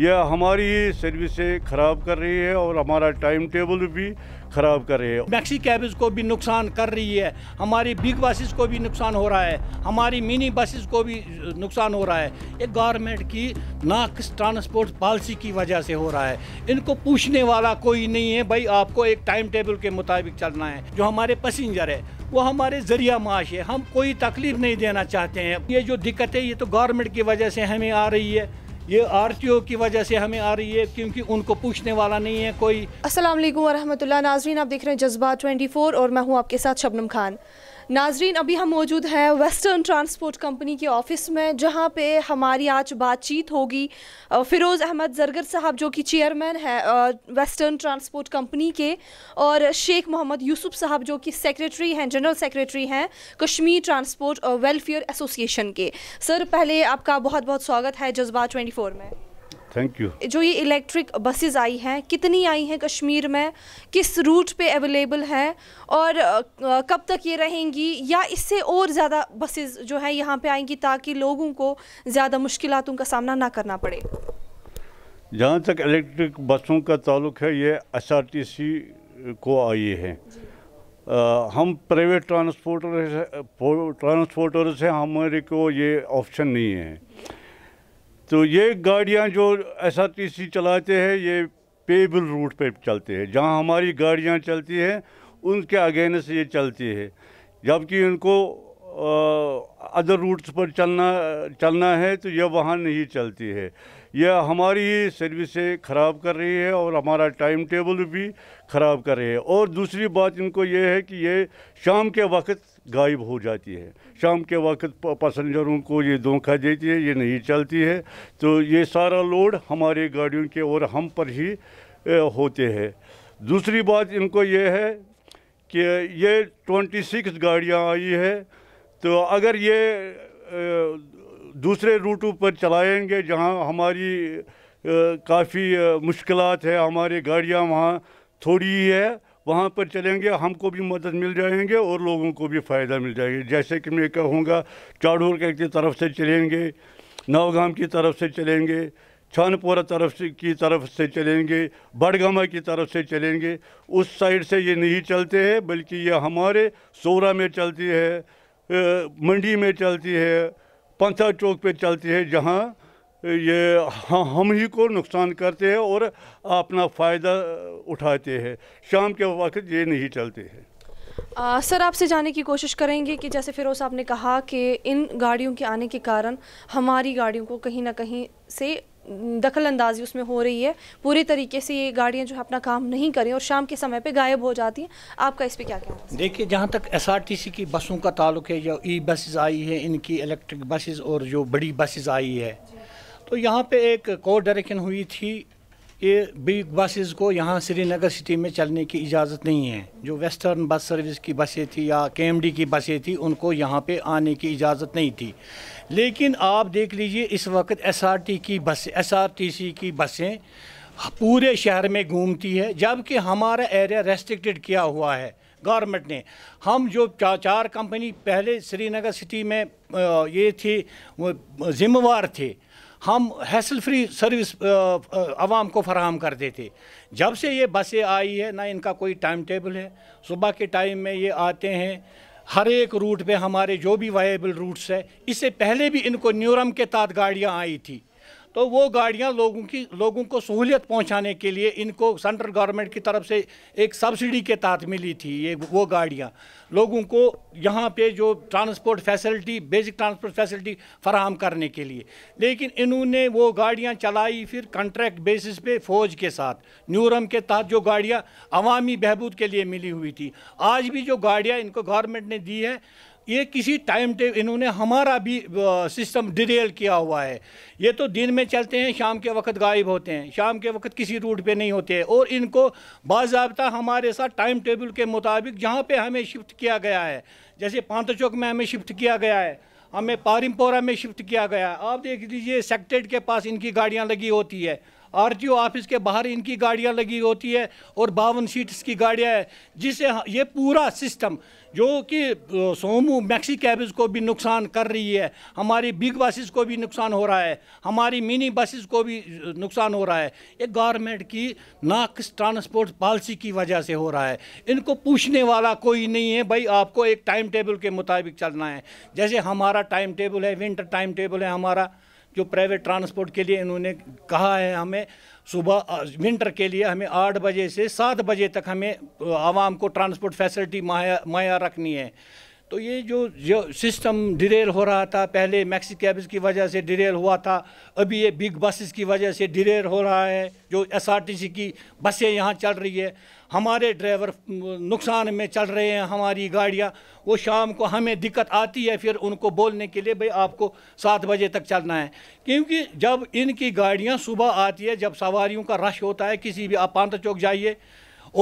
यह हमारी सर्विसें ख़राब कर रही है और हमारा टाइम टेबल भी ख़राब कर रही है मैक्सी कैब्स को भी नुकसान कर रही है हमारी बिग बसेस को भी नुकसान हो रहा है हमारी मिनी बसेस को भी नुकसान हो रहा है ये गवर्नमेंट की नाकस ट्रांसपोर्ट पॉलिसी की वजह से हो रहा है इनको पूछने वाला कोई नहीं है भाई आपको एक टाइम टेबल के मुताबिक चलना है जो हमारे पैसेंजर है वो हमारे जरिया माश है हम कोई तकलीफ नहीं देना चाहते हैं ये जो दिक्कत है ये तो गवर्नमेंट की वजह से हमें आ रही है ये ओ की वजह से हमें आ रही है क्योंकि उनको पूछने वाला नहीं है कोई असल वरहमत नाजरीन आप देख रहे हैं जज्बा 24 और मैं हूँ आपके साथ शबनम खान नाजरीन अभी हम मौजूद हैं वेस्टर्न ट्रांसपोर्ट कंपनी के ऑफिस में जहाँ पे हमारी आज बातचीत होगी फ़िरोज़ अहमद जरगर साहब जो कि चेयरमैन है वेस्टर्न ट्रांसपोर्ट कंपनी के और शेख मोहम्मद यूसुफ साहब जो कि सेक्रेटरी हैं जनरल सेक्रेटरी हैं कश्मीर ट्रांसपोर्ट वेलफेयर एसोसिएशन के सर पहले आपका बहुत बहुत स्वागत है जज्बा ट्वेंटी में थैंक यू जो ये इलेक्ट्रिक बसेस आई हैं कितनी आई हैं कश्मीर में किस रूट पे अवेलेबल हैं और कब तक ये रहेंगी या इससे और ज़्यादा बसेस जो है यहाँ पे आएंगी ताकि लोगों को ज़्यादा मुश्किलों का सामना ना करना पड़े जहाँ तक इलेक्ट्रिक बसों का ताल्लुक है ये एस को आई है आ, हम प्राइवेट ट्रांसपोर्टर ट्रांसपोर्टर से हमारे को ये ऑप्शन नहीं है तो ये गाड़ियाँ जो एस आर टी सी चलाते हैं ये पेबल रूट पे चलते हैं जहाँ हमारी गाड़ियाँ चलती हैं उनके अगेंस्ट ये चलती है जबकि उनको अदर रूट्स पर चलना चलना है तो यह वहाँ नहीं चलती है यह हमारी ही सर्विसें ख़राब कर रही है और हमारा टाइम टेबल भी ख़राब कर रही है और दूसरी बात इनको यह है कि ये शाम के वक्त गायब हो जाती है शाम के वक्त पैसेंजरों को ये धोखा देती है ये नहीं चलती है तो ये सारा लोड हमारे गाड़ियों के और हम पर ही होते हैं दूसरी बात इनको ये है कि ये 26 गाड़ियाँ आई है तो अगर ये दूसरे रूटों पर चलाएंगे जहाँ हमारी काफ़ी मुश्किलात है हमारी गाड़ियाँ वहाँ थोड़ी ही है वहाँ पर चलेंगे हमको भी मदद मिल जाएंगे और लोगों को भी फ़ायदा मिल जाएगा जैसे कि मैं कहूँगा चाडूर की तरफ से चलेंगे नवगाम की तरफ से चलेंगे छानपुरा तरफ से की तरफ से चलेंगे बड़गामा की तरफ से चलेंगे उस साइड से ये नहीं चलते हैं बल्कि ये हमारे सोरा में चलती है मंडी में चलती है पंथा चौक पे चलती है जहाँ ये हम ही को नुकसान करते हैं और अपना फ़ायदा उठाते हैं शाम के वक्त ये नहीं चलते हैं आ, सर आपसे जाने की कोशिश करेंगे कि जैसे फिरोज साहब ने कहा कि इन गाड़ियों के आने के कारण हमारी गाड़ियों को कहीं ना कहीं से दखल अंदाजी उसमें हो रही है पूरी तरीके से ये गाड़ियाँ जो है अपना काम नहीं करें और शाम के समय पे गायब हो जाती हैं आपका इस पर क्या कहना देखिए जहाँ तक एसआरटीसी की बसों का ताल्लुक है जो ई बसेज आई है इनकी इलेक्ट्रिक बसेज और जो बड़ी बसेज आई है तो यहाँ पे एक कोर्ट डायरेक्शन हुई थी ये बिग बसेस को यहाँ श्रीनगर सिटी में चलने की इजाज़त नहीं है जो वेस्टर्न बस सर्विस की बसें थी या के की बसें थी उनको यहाँ पे आने की इजाज़त नहीं थी लेकिन आप देख लीजिए इस वक्त एसआरटी की बस एसआरटीसी की बसें पूरे शहर में घूमती है जबकि हमारा एरिया रेस्ट्रिक्टेड किया हुआ है गवर्नमेंट ने हम जो चा, चार कंपनी पहले श्रीनगर सिटी में ये थी जिम्मेवार थे हम हैसल फ्री सर्विस आवाम को फराहम कर देते जब से ये बसें आई है ना इनका कोई टाइम टेबल है सुबह के टाइम में ये आते हैं हर एक रूट पे हमारे जो भी वायबल रूट्स है इससे पहले भी इनको न्यूरम के तहत गाड़ियाँ आई थी तो वो गाड़ियाँ लोगों की लोगों को सहूलियत पहुँचाने के लिए इनको सेंट्रल गवर्नमेंट की तरफ से एक सब्सिडी के तहत मिली थी ये वो गाड़ियाँ लोगों को यहाँ पे जो transport facility basic transport facility फराहम करने के लिए लेकिन इन्होंने वो गाड़ियाँ चलाई फिर कंट्रैक्ट बेसिस पे फ़ौज के साथ न्यूरम के तहत जो गाड़ियाँ अवामी बहबूद के लिए मिली हुई थी आज भी जो गाड़ियाँ इनको गवर्नमेंट ने दी है ये किसी टाइम टेब इन्होंने हमारा भी सिस्टम डिटेल किया हुआ है ये तो दिन में चलते हैं शाम के वक्त गायब होते हैं शाम के वक्त किसी रूट पे नहीं होते हैं और इनको बाबा हमारे साथ टाइम टेबल के मुताबिक जहाँ पे हमें शिफ्ट किया गया है जैसे पांत चौक में हमें शिफ्ट किया गया है हमें पारिमपोरा में शिफ्ट किया गया आप देख लीजिए सेक्टेड के पास इनकी गाड़ियाँ लगी होती है ओ ऑफिस के बाहर इनकी गाड़ियाँ लगी होती है और बावन सीट्स की गाड़ियाँ है जिसे ये पूरा सिस्टम जो कि सोमू मैक्सी कैब्स को भी नुकसान कर रही है हमारी बिग बसेस को भी नुकसान हो रहा है हमारी मिनी बसेस को भी नुकसान हो रहा है ये गवर्नमेंट की नाकस ट्रांसपोर्ट पॉलिसी की वजह से हो रहा है इनको पूछने वाला कोई नहीं है भाई आपको एक टाइम टेबल के मुताबिक चलना है जैसे हमारा टाइम टेबल है विंटर टाइम टेबल है हमारा जो प्राइवेट ट्रांसपोर्ट के लिए इन्होंने कहा है हमें सुबह विंटर के लिए हमें आठ बजे से सात बजे तक हमें आवाम को ट्रांसपोर्ट फैसिलिटी मुहैया रखनी है तो ये जो जो सिस्टम डिरेल हो रहा था पहले मैक्सी कैब्स की वजह से डिरेल हुआ था अभी ये बिग बसेस की वजह से डिरेल हो रहा है जो एसआरटीसी की बसें यहाँ चल रही है हमारे ड्राइवर नुकसान में चल रहे हैं हमारी गाड़ियाँ वो शाम को हमें दिक्कत आती है फिर उनको बोलने के लिए भाई आपको सात बजे तक चलना है क्योंकि जब इनकी गाड़ियाँ सुबह आती है जब सवारियों का रश होता है किसी भी आप पांत चौक जाइए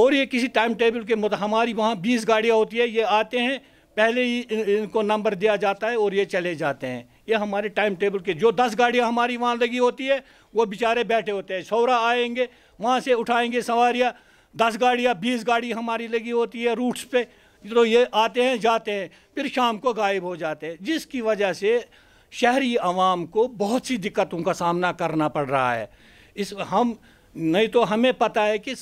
और ये किसी टाइम टेबल के मुताबिक हमारी वहाँ बीस गाड़ियाँ होती है ये आते हैं पहले ही इन, इनको नंबर दिया जाता है और ये चले जाते हैं ये हमारे टाइम टेबल के जो दस गाड़ियाँ हमारी वहाँ लगी होती है वो बेचारे बैठे होते हैं सौरा आएंगे वहाँ से उठाएंगे सवारियाँ दस गाड़ियाँ बीस गाड़ी हमारी लगी होती है रूट्स पे तो ये आते हैं जाते हैं फिर शाम को गायब हो जाते हैं जिसकी वजह से शहरी आवाम को बहुत सी दिक्कतों का सामना करना पड़ रहा है इस हम नहीं तो हमें पता है कि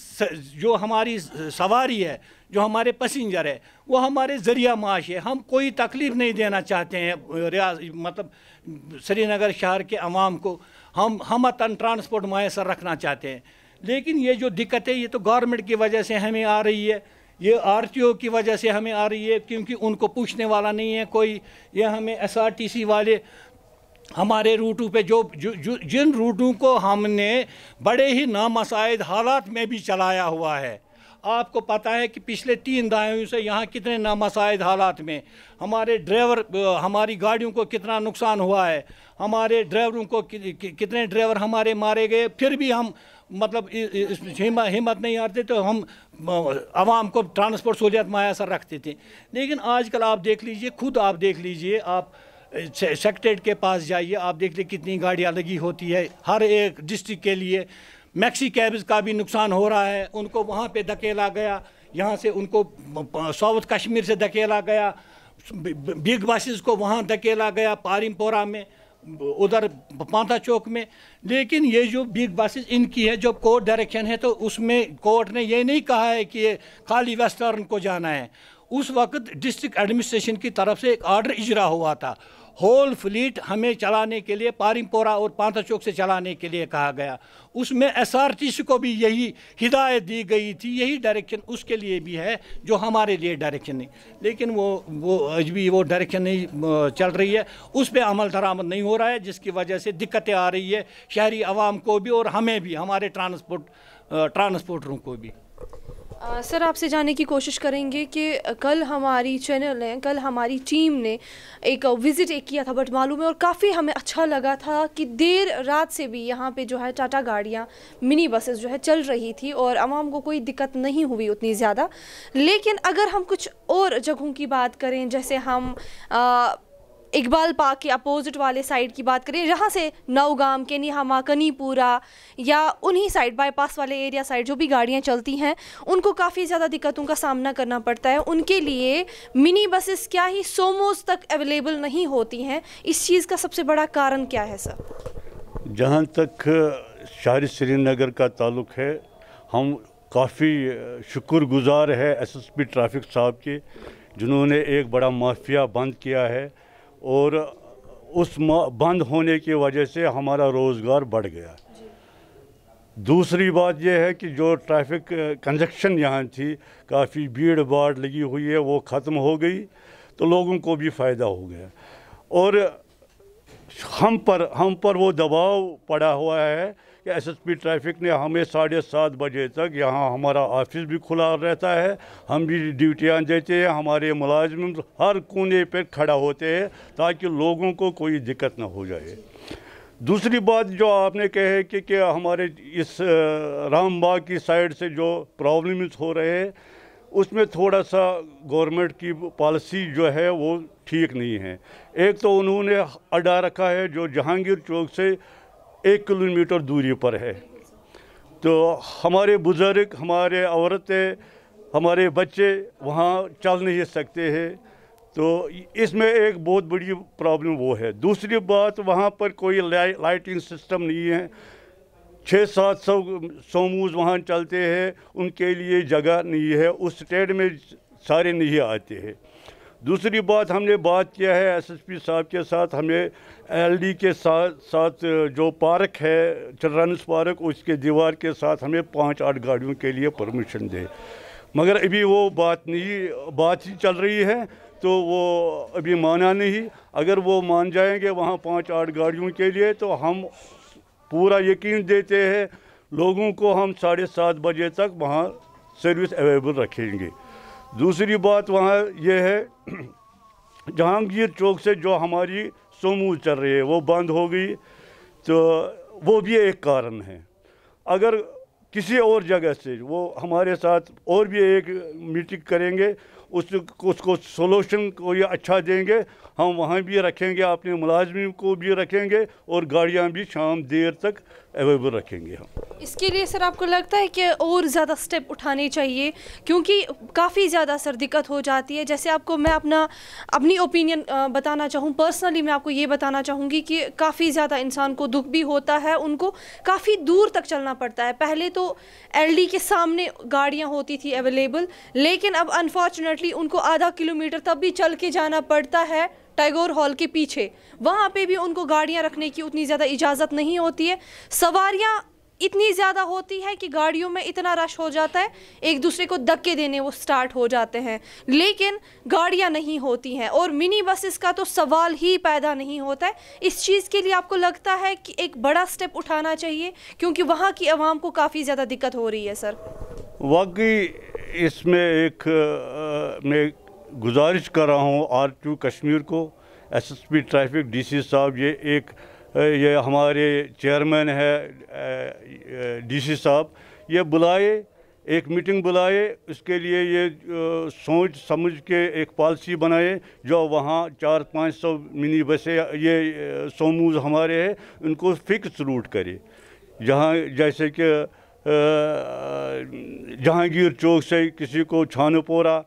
जो हमारी सवारी है जो हमारे पसेंजर है वो हमारे ज़रिया माश है हम कोई तकलीफ़ नहीं देना चाहते हैं रियाज मतलब श्रीनगर शहर के आवाम को हम हम तन ट्रांसपोर्ट मैसर रखना चाहते हैं लेकिन ये जो दिक्कत है ये तो गवर्नमेंट की वजह से हमें आ रही है ये आर की वजह से हमें आ रही है क्योंकि उनको पूछने वाला नहीं है कोई ये हमें सी वाले हमारे रूटों पे जो, जो जिन रूटों को हमने बड़े ही नामसाइद हालात में भी चलाया हुआ है आपको पता है कि पिछले तीन दहाइयों से यहाँ कितने नामसाइद हालात में हमारे ड्राइवर हमारी गाड़ियों को कितना नुकसान हुआ है हमारे ड्राइवरों को कि, कि, कितने ड्राइवर हमारे मारे गए फिर भी हम मतलब हिम्मत हिम्मत नहीं हारते तो हम आवाम को ट्रांसपोर्ट सहूलियत मायासर रखते थे लेकिन आजकल आप देख लीजिए खुद आप देख लीजिए आप सेक्रेट के पास जाइए आप देख लीजिए कितनी गाड़ियाँ लगी होती है हर एक डिस्ट्रिक्ट के लिए मैक्सी कैब्स का भी नुकसान हो रहा है उनको वहाँ पे धकेला गया यहाँ से उनको साउथ कश्मीर से धकेला गया बिग बसेस को वहाँ धकेला गया पारिमपोरा में उधर पांथा चौक में लेकिन ये जो बिग बसेस इनकी है जो कोर्ट डायरेक्शन है तो उसमें कोर्ट ने ये नहीं कहा है कि ये खाली वेस्टर्न को जाना है उस वक्त डिस्ट्रिक्ट एडमिनिस्ट्रेशन की तरफ से एक आर्डर इजरा हुआ था होल फ्लीट हमें चलाने के लिए पारिमपोरा और पांथा चौक से चलाने के लिए कहा गया उसमें सी को भी यही हिदायत दी गई थी यही डायरेक्शन उसके लिए भी है जो हमारे लिए डायरेक्शन नहीं लेकिन वो वो आज भी वो डायरेक्शन नहीं चल रही है उस पर अमल दरामद नहीं हो रहा है जिसकी वजह से दिक्कतें आ रही है शहरी आवाम को भी और हमें भी हमारे ट्रांसपोर्ट ट्रांसपोर्टरों को भी आ, सर आपसे जानने की कोशिश करेंगे कि कल हमारी चैनल ने कल हमारी टीम ने एक विज़िट एक किया था बट मालूम है और काफ़ी हमें अच्छा लगा था कि देर रात से भी यहाँ पे जो है टाटा गाड़ियाँ मिनी बसेस जो है चल रही थी और आवाम को कोई दिक्कत नहीं हुई उतनी ज़्यादा लेकिन अगर हम कुछ और जगहों की बात करें जैसे हम आ, इकबाल पार्क के अपोजिट वाले साइड की बात करें जहाँ से नवगाम के निहामा कनीपुरा या उन्हीं साइड बाईपास वाले एरिया साइड जो भी गाड़ियाँ चलती हैं उनको काफ़ी ज़्यादा दिक्कतों का सामना करना पड़ता है उनके लिए मिनी बसेस क्या ही सोमोज तक अवेलेबल नहीं होती हैं इस चीज़ का सबसे बड़ा कारण क्या है सर जहाँ तक शहर श्रीनगर का ताल्लुक है हम काफ़ी शुक्रगुजार है एसएसपी ट्रैफिक साहब के जिन्होंने एक बड़ा माफिया बंद किया है और उस बंद होने की वजह से हमारा रोज़गार बढ़ गया दूसरी बात यह है कि जो ट्रैफिक कंजक्शन यहाँ थी काफ़ी भीड़ भाड़ लगी हुई है वो ख़त्म हो गई तो लोगों को भी फ़ायदा हो गया और हम पर हम पर वो दबाव पड़ा हुआ है कि एसएसपी ट्रैफिक ने हमें साढ़े सात बजे तक यहाँ हमारा ऑफिस भी खुला रहता है हम भी ड्यूटियाँ देते हैं हमारे मुलाजिम हर कोने पर खड़ा होते हैं ताकि लोगों को कोई दिक्कत ना हो जाए दूसरी बात जो आपने कहे कि, कि हमारे इस रामबाग की साइड से जो प्रॉब्लम्स हो रहे हैं उसमें थोड़ा सा गवर्नमेंट की पॉलिसी जो है वो ठीक नहीं है एक तो उन्होंने अडा रखा है जो जहांगीर चौक से एक किलोमीटर दूरी पर है तो हमारे बुज़ुर्ग हमारे औरतें हमारे बच्चे वहाँ चल नहीं सकते हैं तो इसमें एक बहुत बड़ी प्रॉब्लम वो है दूसरी बात वहाँ पर कोई लाइटिंग सिस्टम नहीं है छः सात सौ सोमूज वहाँ चलते हैं उनके लिए जगह नहीं है उस स्टेट में सारे नहीं आते हैं दूसरी बात हमने बात किया है एसएसपी साहब के साथ हमें एलडी के साथ साथ जो पार्क है चिल्ड्रंस पार्क उसके दीवार के साथ हमें पाँच आठ गाड़ियों के लिए परमिशन दे मगर अभी वो बात नहीं बात ही चल रही है तो वो अभी माना नहीं अगर वो मान जाएंगे वहाँ पाँच आठ गाड़ियों के लिए तो हम पूरा यकीन देते हैं लोगों को हम साढ़े सात बजे तक वहाँ सर्विस अवेलेबल रखेंगे दूसरी बात वहाँ ये है जहांगीर चौक से जो हमारी सोमू चल रही है वो बंद हो गई तो वो भी एक कारण है अगर किसी और जगह से वो हमारे साथ और भी एक मीटिंग करेंगे उस उसको सोलूशन को ये अच्छा देंगे हम वहाँ भी रखेंगे अपने मुलाजमी को भी रखेंगे और गाड़ियाँ भी शाम देर तक अवेलेबल रखेंगे हम इसके लिए सर आपको लगता है कि और ज़्यादा स्टेप उठाने चाहिए क्योंकि काफ़ी ज़्यादा सर दिक्कत हो जाती है जैसे आपको मैं अपना अपनी ओपिनियन बताना चाहूँ पर्सनली मैं आपको ये बताना चाहूँगी कि काफ़ी ज़्यादा इंसान को दुख भी होता है उनको काफ़ी दूर तक चलना पड़ता है पहले तो एल के सामने गाड़ियाँ होती थी अवेलेबल लेकिन अब अनफॉर्चुनेट अप्रोक्सीमेटली उनको आधा किलोमीटर तब भी चल के जाना पड़ता है टाइगोर हॉल के पीछे वहाँ पे भी उनको गाड़ियाँ रखने की उतनी ज़्यादा इजाज़त नहीं होती है सवारियाँ इतनी ज़्यादा होती है कि गाड़ियों में इतना रश हो जाता है एक दूसरे को धक्के देने वो स्टार्ट हो जाते हैं लेकिन गाड़ियाँ नहीं होती हैं और मिनी बसेस का तो सवाल ही पैदा नहीं होता है इस चीज़ के लिए आपको लगता है कि एक बड़ा स्टेप उठाना चाहिए क्योंकि वहाँ की आवाम को काफ़ी ज़्यादा दिक्कत हो रही है सर वाकई इसमें एक मैं गुजारिश कर रहा हूँ आर टू कश्मीर को एसएसपी ट्रैफिक डीसी साहब ये एक ये हमारे चेयरमैन है डीसी साहब ये बुलाए एक मीटिंग बुलाए उसके लिए ये सोच समझ के एक पॉलिसी बनाए जो वहाँ चार पाँच सौ मिनी बसें ये सोमूज हमारे हैं उनको फिक्स रूट करे जहाँ जैसे कि जहांगीर चौक से किसी को छानपोरा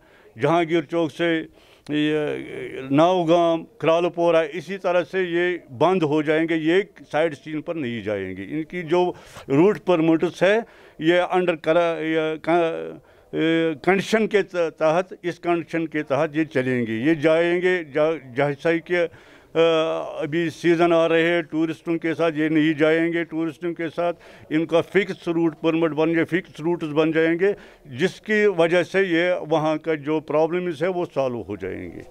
जहांगीर चौक से नावगाम करालपोरा इसी तरह से ये बंद हो जाएंगे ये साइड सीन पर नहीं जाएंगे इनकी जो रूट परमिट्स है ये अंडर कंडीशन के तहत इस कंडीशन के तहत ये चलेंगे ये जाएंगे जा, जैसा कि अभी सीज़न आ रहे हैं टूरिस्टों के साथ ये नहीं जाएंगे टूरिस्टों के साथ इनका फिक्स रूट परमिट बन जाए फिक्स रूट्स बन जाएंगे जिसकी वजह से ये वहाँ का जो प्रॉब्लम्स है वो सॉल्व हो जाएंगे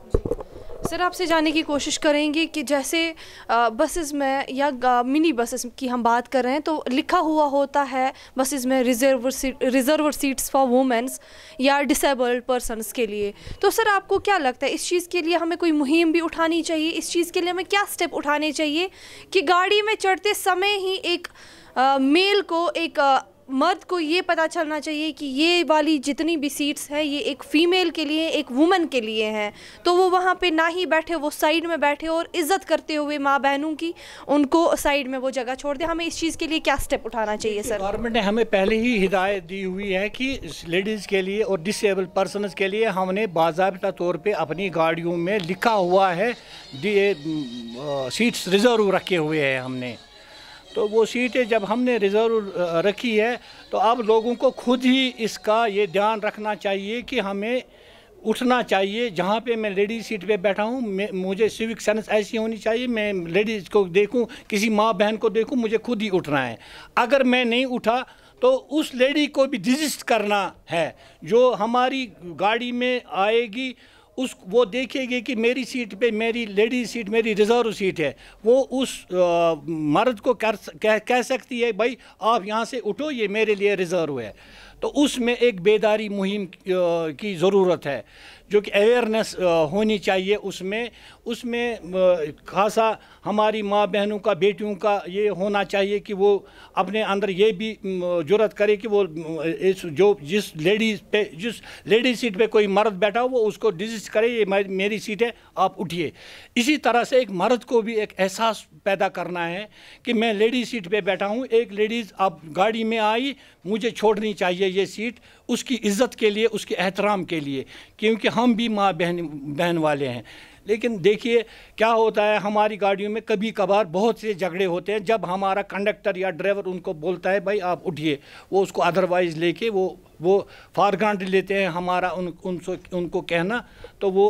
सर आपसे जानने की कोशिश करेंगे कि जैसे बसेस में या मिनी बसेस की हम बात कर रहे हैं तो लिखा हुआ होता है बसेस में reserve seat reserve seats for womens या डिसेबल्ड पर्सनस के लिए तो सर आपको क्या लगता है इस चीज़ के लिए हमें कोई मुहिम भी उठानी चाहिए इस चीज़ के लिए हमें क्या स्टेप उठाने चाहिए कि गाड़ी में चढ़ते समय ही एक मेल को एक मर्द को ये पता चलना चाहिए कि ये वाली जितनी भी सीट्स हैं ये एक फ़ीमेल के लिए एक वुमेन के लिए हैं तो वो वहाँ पे ना ही बैठे वो साइड में बैठे और इज़्ज़त करते हुए माँ बहनों की उनको साइड में वो जगह छोड़ दे हमें इस चीज़ के लिए क्या स्टेप उठाना चाहिए सर गवर्नमेंट ने हमें पहले ही हिदायत दी हुई है कि लेडीज़ के लिए और डिसेबल पर्सन के लिए हमने बाबा तौर पर अपनी गाड़ियों में लिखा हुआ है सीट्स रिज़र्व रखे हुए हैं हमने तो वो सीटें जब हमने रिज़र्व रखी है तो अब लोगों को खुद ही इसका ये ध्यान रखना चाहिए कि हमें उठना चाहिए जहाँ पे मैं लेडीज सीट पे बैठा हूँ मुझे सिविक सेंस ऐसी होनी चाहिए मैं लेडीज़ को देखूँ किसी माँ बहन को देखूँ मुझे खुद ही उठना है अगर मैं नहीं उठा तो उस लेडी को भी रजिस्ट करना है जो हमारी गाड़ी में आएगी उस वो देखेगी कि मेरी सीट पे मेरी लेडीज सीट मेरी रिजर्व सीट है वो उस आ, मर्द को कर कह, कह सकती है भाई आप यहाँ से उठो ये मेरे लिए रिजर्व है तो उसमें एक बेदारी मुहिम की ज़रूरत है जो कि अवेयरनेस होनी चाहिए उसमें उसमें खासा हमारी माँ बहनों का बेटियों का ये होना चाहिए कि वो अपने अंदर ये भी जरूरत करे कि वो इस जो जिस लेडीज़ पे जिस लेडीज सीट पे कोई मर्द बैठा हो वो उसको डिजिस्ट करे ये मेरी सीट है आप उठिए इसी तरह से एक मर्द को भी एक एहसास पैदा करना है कि मैं लेडीज सीट पर बैठा हूँ एक लेडीज़ आप गाड़ी में आई मुझे छोड़नी चाहिए ये सीट उसकी इज़्ज़त के लिए उसके एहतराम के लिए क्योंकि हम भी माँ बहन बहन वाले हैं लेकिन देखिए क्या होता है हमारी गाड़ियों में कभी कभार बहुत से झगड़े होते हैं जब हमारा कंडक्टर या ड्राइवर उनको बोलता है भाई आप उठिए वो उसको अदरवाइज़ लेके वो वो फार ग्रांट लेते हैं हमारा उन उनसे उनको कहना तो वो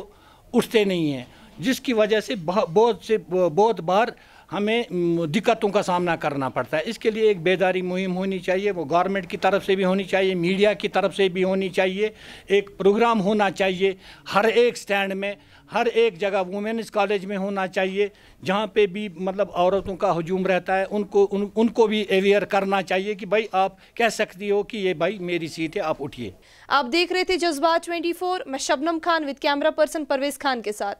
उठते नहीं हैं जिसकी वजह से बहुत से बहुत बार हमें दिक्कतों का सामना करना पड़ता है इसके लिए एक बेदारी मुहिम होनी चाहिए वो गवर्नमेंट की तरफ से भी होनी चाहिए मीडिया की तरफ से भी होनी चाहिए एक प्रोग्राम होना चाहिए हर एक स्टैंड में हर एक जगह वुमेंस कॉलेज में होना चाहिए जहाँ पे भी मतलब औरतों का हजूम रहता है उनको उन, उनको भी अवेयर करना चाहिए कि भाई आप कह सकती हो कि ये भाई मेरी सीट है आप उठिए आप देख रहे थे जज्बा 24 मैं Shabnam Khan with camera person Parvez Khan के साथ